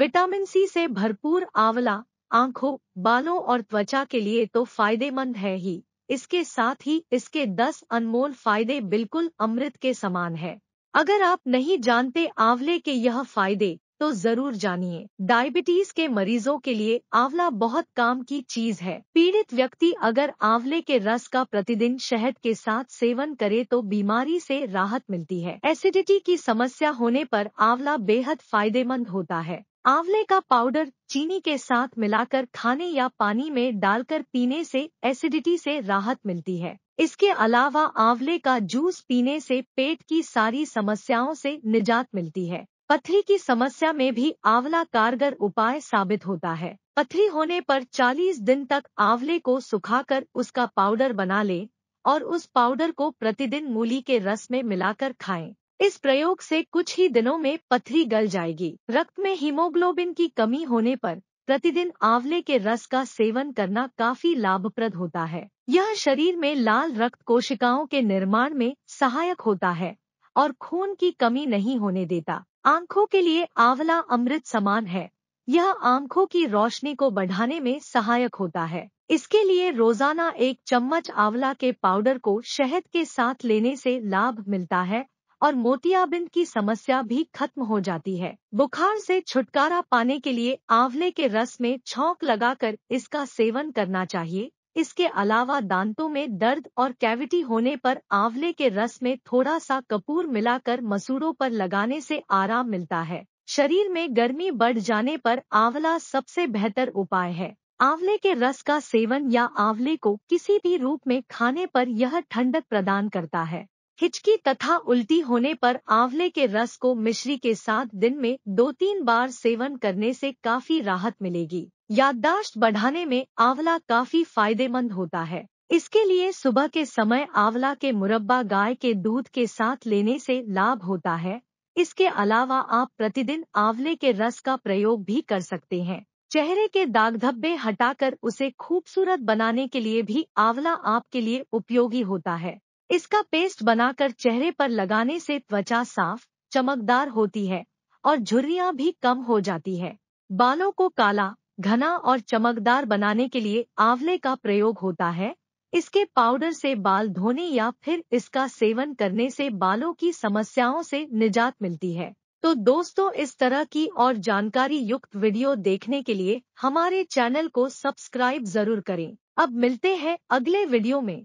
Vitamin C से भरपूर आंवला आंखों बालों और त्वचा के लिए तो फायदेमंद है ही इसके साथ ही इसके 10 अनमोल फायदे बिल्कुल अमृत के समान है अगर आप नहीं जानते आंवले के यह फायदे तो जरूर जानिए डायबिटीज के मरीजों के लिए आंवला बहुत काम की चीज है पीड़ित व्यक्ति अगर आंवले के रस का प्रतिदिन शहद के साथ सेवन करे तो बीमारी से राहत मिलती है एसिडिटी की समस्या होने पर आंवला बेहद फायदेमंद होता है आंवले का पाउडर चीनी के साथ मिलाकर खाने या पानी में डालकर पीने से एसिडिटी से राहत मिलती है इसके अलावा आंवले का जूस पीने से पेट की सारी समस्याओं से निजात मिलती है पथरी की समस्या में भी आंवला कारगर उपाय साबित होता है पथरी होने पर 40 दिन तक आंवले को सुखाकर उसका पाउडर बना लें और उस पाउडर को प्रतिदिन मूली के रस में मिलाकर खाएं। इस प्रयोग से कुछ ही दिनों में पथरी गल जाएगी रक्त में हीमोग्लोबिन की कमी होने पर प्रतिदिन आंवले के रस का सेवन करना काफी लाभप्रद होता है यह शरीर में लाल रक्त कोशिकाओं के निर्माण में सहायक होता है और खून की कमी नहीं होने देता आंखों के लिए आंवला अमृत समान है यह आंखों की रोशनी को बढ़ाने में सहायक होता है इसके लिए रोजाना एक चम्मच आंवला के पाउडर को शहद के साथ लेने से लाभ मिलता है और मोतियाबिंद की समस्या भी खत्म हो जाती है बुखार से छुटकारा पाने के लिए आंवले के रस में छौक लगाकर इसका सेवन करना चाहिए इसके अलावा दांतों में दर्द और कैविटी होने पर आंवले के रस में थोड़ा सा कपूर मिलाकर मसूरों पर लगाने से आराम मिलता है शरीर में गर्मी बढ़ जाने पर आंवला सबसे बेहतर उपाय है आंवले के रस का सेवन या आंवले को किसी भी रूप में खाने पर यह ठंडक प्रदान करता है हिचकी तथा उल्टी होने पर आंवले के रस को मिश्री के साथ दिन में दो तीन बार सेवन करने से काफी राहत मिलेगी याददाश्त बढ़ाने में आंवला काफी फायदेमंद होता है इसके लिए सुबह के समय आंवला के मुरब्बा गाय के दूध के साथ लेने से लाभ होता है इसके अलावा आप प्रतिदिन आंवले के रस का प्रयोग भी कर सकते हैं चेहरे के दाग धब्बे हटाकर उसे खूबसूरत बनाने के लिए भी आंवला आपके लिए उपयोगी होता है इसका पेस्ट बनाकर चेहरे पर लगाने से त्वचा साफ चमकदार होती है और झुर्रिया भी कम हो जाती है बालों को काला घना और चमकदार बनाने के लिए आंवले का प्रयोग होता है इसके पाउडर से बाल धोने या फिर इसका सेवन करने से बालों की समस्याओं से निजात मिलती है तो दोस्तों इस तरह की और जानकारी युक्त वीडियो देखने के लिए हमारे चैनल को सब्सक्राइब जरूर करें अब मिलते हैं अगले वीडियो में